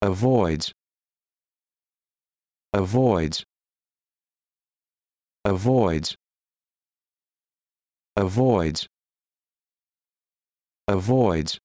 avoids avoids avoids avoids avoids